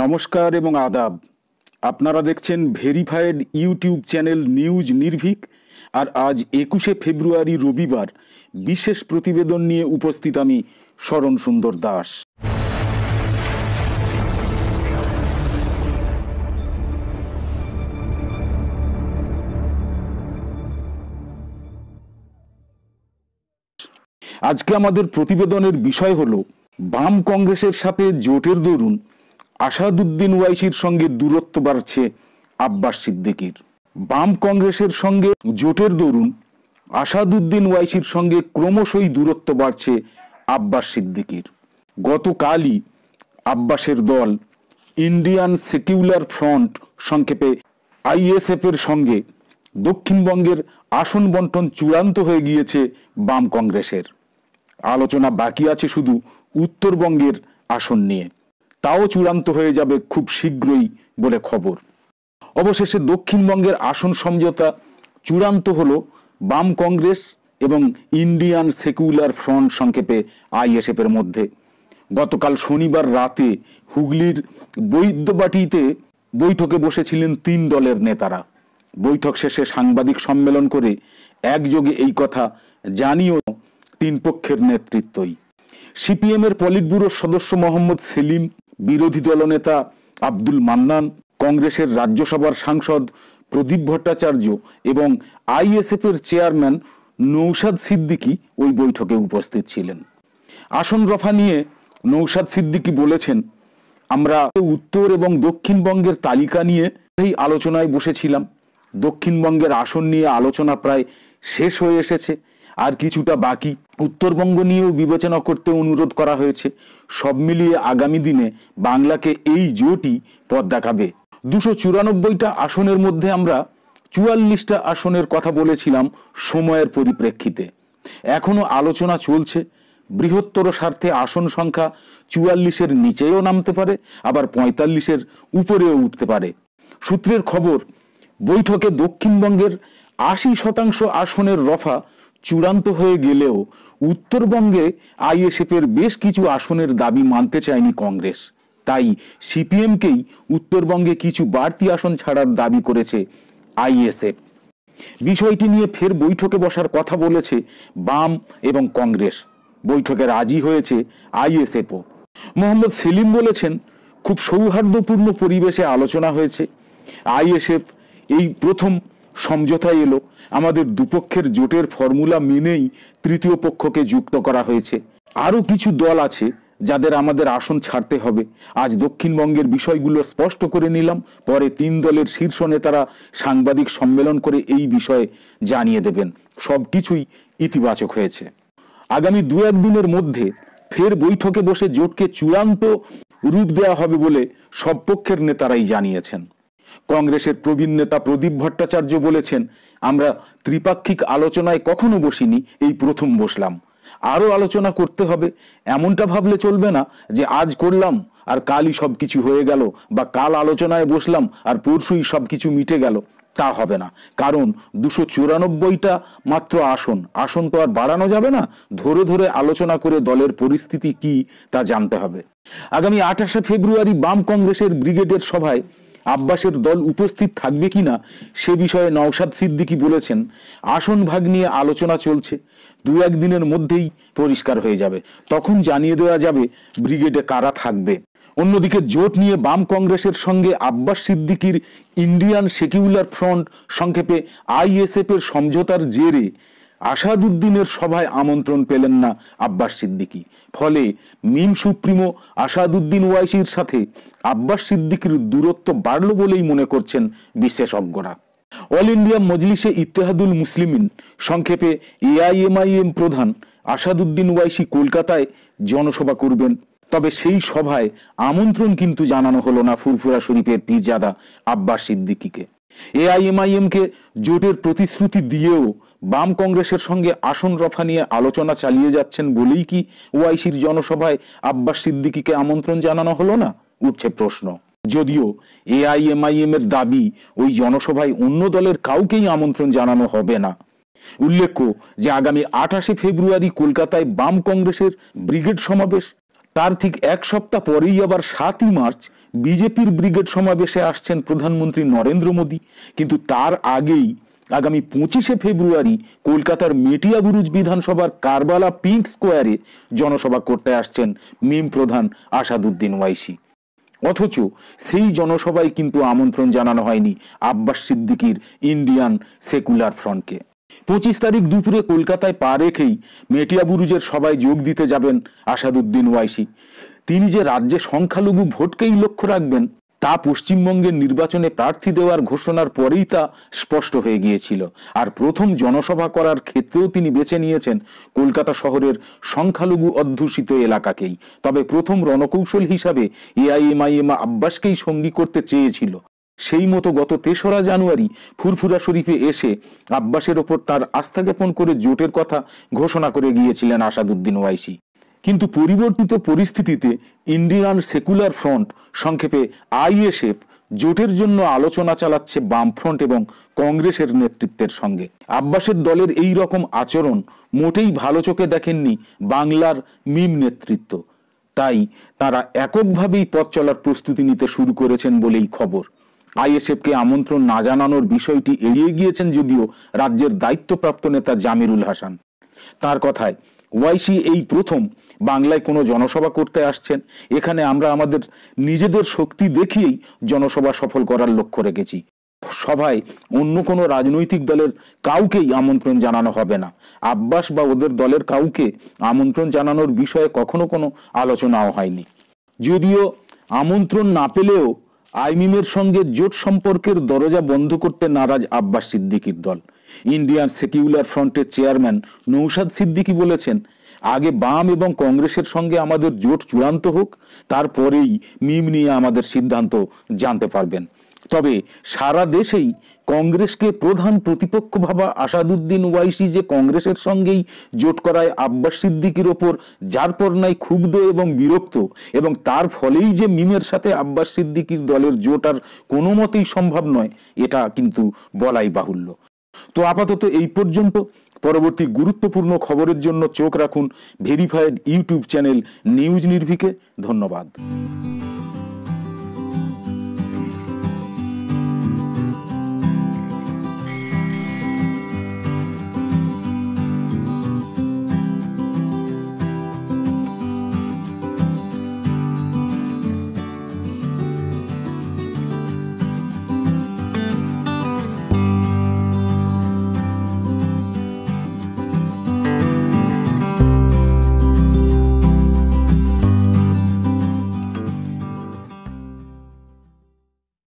নমস্কার এবং আদাব আপনারা দেখছেন ভেরিফাইড ইউটিউব চ্যানেল নিউজ নির্ভীক আর আজ একুশে ফেব্রুয়ারি রবিবার বিশেষ প্রতিবেদন নিয়ে উপস্থিত আমি শরণ সুন্দর দাস আজকে আমাদের প্রতিবেদনের বিষয় হলো বাম কংগ্রেসের সাথে জোটের দরুন আসাদুদ্দিন ওয়াইসির সঙ্গে দূরত্ব বাড়ছে আব্বাস সিদ্দিকির বাম কংগ্রেসের সঙ্গে জোটের দরুন আসাদুদ্দিন ওয়াইসির সঙ্গে ক্রমশই দূরত্ব বাড়ছে আব্বাস সিদ্দিকির গতকালই আব্বাসের দল ইন্ডিয়ান সেকিউলার ফ্রন্ট সংক্ষেপে আইএসএফের সঙ্গে দক্ষিণবঙ্গের আসন বন্টন চূড়ান্ত হয়ে গিয়েছে বাম কংগ্রেসের আলোচনা বাকি আছে শুধু উত্তরবঙ্গের আসন নিয়ে তাও চূড়ান্ত হয়ে যাবে খুব শীঘ্রই বলে খবর অবশেষে দক্ষিণবঙ্গের আসন সমঝোতা চূড়ান্ত হল বাম কংগ্রেস এবং ইন্ডিয়ান সেকুলার ফ্রন্ট সংক্ষেপে আইএসএফের মধ্যে গতকাল শনিবার রাতে হুগলির বৈদ্যবাটিতে বৈঠকে বসেছিলেন তিন দলের নেতারা বৈঠক শেষে সাংবাদিক সম্মেলন করে একযোগে এই কথা জানিও তিন পক্ষের নেতৃত্বই সিপিএমের পলিটব্যুরোর সদস্য মোহাম্মদ সেলিম বিরোধী দলনেতা আব্দুল মান্নান কংগ্রেসের রাজ্যসভার সাংসদ প্রদীপ ভট্টাচার্য এবং আইএসএফের চেয়ারম্যান নৌসাদ সিদ্দিকি ওই বৈঠকে উপস্থিত ছিলেন আসন রফা নিয়ে নৌসাদ সিদ্দিকি বলেছেন আমরা উত্তর এবং দক্ষিণবঙ্গের তালিকা নিয়ে সেই আলোচনায় বসেছিলাম দক্ষিণবঙ্গের আসন নিয়ে আলোচনা প্রায় শেষ হয়ে এসেছে আর কিছুটা বাকি উত্তরবঙ্গ নিয়েও বিবেচনা করতে অনুরোধ করা হয়েছে সব মিলিয়ে আগামী দিনে বাংলাকে এই জোটই পথ দেখাবে দুশো চুরানব্বইটা আসনের মধ্যে আমরা চুয়াল্লিশটা আসনের কথা বলেছিলাম সময়ের পরিপ্রেক্ষিতে এখনও আলোচনা চলছে বৃহত্তর স্বার্থে আসন সংখ্যা চুয়াল্লিশের নিচেও নামতে পারে আবার পঁয়তাল্লিশের উপরেও উঠতে পারে সূত্রের খবর বৈঠকে দক্ষিণবঙ্গের আশি শতাংশ আসনের রফা চূড়ান্ত হয়ে গেলেও উত্তরবঙ্গে আইএসএফের বেশ কিছু আসনের দাবি মানতে চায়নি কংগ্রেস তাই সিপিএমকেই উত্তরবঙ্গে কিছু বাড়তি আসন ছাড়ার দাবি করেছে আইএসএফ বিষয়টি নিয়ে ফের বৈঠকে বসার কথা বলেছে বাম এবং কংগ্রেস বৈঠকে রাজি হয়েছে আইএসএফও মোহাম্মদ সেলিম বলেছেন খুব সৌহার্দ্যপূর্ণ পরিবেশে আলোচনা হয়েছে আইএসএফ এই প্রথম সমঝোতায় এলো আমাদের দুপক্ষের জোটের ফর্মুলা মেনেই তৃতীয় পক্ষকে যুক্ত করা হয়েছে আরও কিছু দল আছে যাদের আমাদের আসন ছাড়তে হবে আজ দক্ষিণবঙ্গের বিষয়গুলো স্পষ্ট করে নিলাম পরে তিন দলের শীর্ষ নেতারা সাংবাদিক সম্মেলন করে এই বিষয়ে জানিয়ে দেবেন সব কিছুই ইতিবাচক হয়েছে আগামী দু একদিনের মধ্যে ফের বৈঠকে বসে জোটকে চূড়ান্ত রূপ দেওয়া হবে বলে সব পক্ষের নেতারাই জানিয়েছেন কংগ্রেসের প্রবীণ নেতা প্রদীপ ভট্টাচার্য বলেছেন আমরা ত্রিপাক্ষিক আলোচনায় কখনো বসিনি এই প্রথম বসলাম আরও আলোচনা করতে হবে এমনটা ভাবলে চলবে না যে আজ করলাম আর কালই সব কিছু হয়ে গেল বা কাল আলোচনায় বসলাম আর পরশুই সব কিছু মিটে গেল তা হবে না কারণ দুশো চুরানব্বইটা মাত্র আসন আসন তো আর বাড়ানো যাবে না ধরে ধরে আলোচনা করে দলের পরিস্থিতি কি তা জানতে হবে আগামী আঠাশে ফেব্রুয়ারি বাম কংগ্রেসের ব্রিগেডের সভায় আব্বাসের দল উপস্থিত থাকবে কিনা সে বিষয়ে নওশাদ সিদ্দিকি বলেছেন আসন ভাগ নিয়ে আলোচনা চলছে দু একদিনের মধ্যেই পরিষ্কার হয়ে যাবে তখন জানিয়ে দেওয়া যাবে ব্রিগেডে কারা থাকবে অন্যদিকে জোট নিয়ে বাম কংগ্রেসের সঙ্গে আব্বাস সিদ্দিকির ইন্ডিয়ান সেকিউলার ফ্রন্ট সংক্ষেপে আইএসএফ এর সমঝোতার জেরে আসাদুদ্দিনের সভায় আমন্ত্রণ পেলেন না আব্বাস সিদ্দিকি ফলে মিম সুপ্রিমো আসাদুদ্দিন ওয়াইসির সাথে আব্বাস সিদ্দিকির দূরত্ব বাড়ল বলেই মনে করছেন বিশেষজ্ঞরা অল ইন্ডিয়া মজলিসে ইত্তেহাদুল মুসলিমিন সংক্ষেপে এআইএমআইএম প্রধান আসাদুদ্দিন ওয়াইসি কলকাতায় জনসভা করবেন তবে সেই সভায় আমন্ত্রণ কিন্তু জানানো হলো না ফুরফুরা শরীফের পীরজাদা আব্বাস সিদ্দিকিকে এআইএমআইএমকে জোটের প্রতিশ্রুতি দিয়েও বাম কংগ্রেসের সঙ্গে আসন রফা নিয়ে আলোচনা চালিয়ে যাচ্ছেন বলেই কি ওয়াইসির জনসভায় আব্বাস সিদ্দিকিকে আমন্ত্রণ জানানো হলো না উঠছে প্রশ্ন যদিও এআইএমআইএম এর দাবি ওই জনসভায় অন্য দলের কাউকেই আমন্ত্রণ জানানো হবে না উল্লেখ্য যে আগামী আঠাশে ফেব্রুয়ারি কলকাতায় বাম কংগ্রেসের ব্রিগেড সমাবেশ তার ঠিক এক সপ্তাহ পরেই আবার সাতই মার্চ বিজেপির ব্রিগেড সমাবেশে আসছেন প্রধানমন্ত্রী নরেন্দ্র মোদী কিন্তু তার আগেই আগামী পঁচিশে ফেব্রুয়ারি কলকাতার মেটিয়া বুরুজ বিধানসভার কারবালা পিঙ্ক স্কোয়ারে জনসভা করতে আসছেন মিম প্রধান আসাদুদ্দিন ওয়াইসি অথচ সেই জনসভায় কিন্তু আমন্ত্রণ জানানো হয়নি আব্বাস সিদ্দিকির ইন্ডিয়ান সেকুলার ফ্রন্টকে পঁচিশ তারিখ দুপুরে কলকাতায় পা রেখেই মেটিয়া বুরুজের সভায় যোগ দিতে যাবেন আসাদুদ্দিন ওয়াইসি তিনি যে রাজ্যে সংখ্যালঘু ভোটকেই লক্ষ্য রাখবেন তা পশ্চিমবঙ্গের নির্বাচনে প্রার্থী দেওয়ার ঘোষণার পরেই তা স্পষ্ট হয়ে গিয়েছিল আর প্রথম জনসভা করার ক্ষেত্রেও তিনি বেছে নিয়েছেন কলকাতা শহরের সংখ্যালঘু অধ্যুষিত এলাকাকেই তবে প্রথম রণকৌশল হিসাবে এআইএমআইএম আব্বাসকেই সঙ্গী করতে চেয়েছিল সেই মতো গত তেসরা জানুয়ারি ফুরফুরা শরীফে এসে আব্বাসের ওপর তার আস্থা জ্ঞাপন করে জোটের কথা ঘোষণা করে গিয়েছিলেন আসাদুদ্দিন ওয়াইসি কিন্তু পরিবর্তিত পরিস্থিতিতে ইন্ডিয়ান সেকুলার ফ্রন্ট সংক্ষেপে আইএসএফ জোটের জন্য আলোচনা চালাচ্ছে বামফ্রন্ট এবং কংগ্রেসের নেতৃত্বের সঙ্গে আব্বাসের দলের এই রকম আচরণ মোটেই ভালো চোখে দেখেননি বাংলার মিম নেতৃত্ব তাই তারা এককভাবেই পথ চলার প্রস্তুতি নিতে শুরু করেছেন বলেই খবর আইএসএফকে আমন্ত্রণ না জানানোর বিষয়টি এড়িয়ে গিয়েছেন যদিও রাজ্যের দায়িত্বপ্রাপ্ত নেতা জামিরুল হাসান তার কথায় ওয়াইসি এই প্রথম বাংলায় কোনো জনসভা করতে আসছেন এখানে আমরা আমাদের নিজেদের শক্তি দেখিয়েই জনসভা সফল করার লক্ষ্য রেখেছি সভায় অন্য কোনো রাজনৈতিক দলের কাউকেই আমন্ত্রণ জানানো হবে না আব্বাস বা ওদের দলের কাউকে আমন্ত্রণ জানানোর বিষয়ে কখনো কোনো আলোচনাও হয়নি যদিও আমন্ত্রণ না পেলেও আইমিমের সঙ্গে জোট সম্পর্কের দরজা বন্ধ করতে নারাজ আব্বাস সিদ্দিকির দল ইন্ডিয়ান সেকিউলার ফ্রন্টের চেয়ারম্যান নৌসাদ সিদ্দিকি বলেছেন আগে বাম এবং কংগ্রেসের সঙ্গে আমাদের জোট চূড়ান্ত হোক তারপরেই মিম নিয়ে আমাদের সিদ্ধান্ত জানতে পারবেন তবে সারা দেশেই কংগ্রেসকে প্রধান প্রতিপক্ষ ভাবা আসাদুদ্দিন ওয়াইসি যে কংগ্রেসের সঙ্গেই জোট করায় আব্বাস সিদ্দিকির ওপর যার পর নাই ক্ষুব্ধ এবং বিরক্ত এবং তার ফলেই যে মিমের সাথে আব্বাস সিদ্দিকির দলের জোট আর কোনো মতেই সম্ভব নয় এটা কিন্তু বলাই বাহুল্য তো আপাতত এই পর্যন্ত পরবর্তী গুরুত্বপূর্ণ খবরের জন্য চোখ রাখুন ভেরিফাইড ইউটিউব চ্যানেল নিউজ নির্ভিকে ধন্যবাদ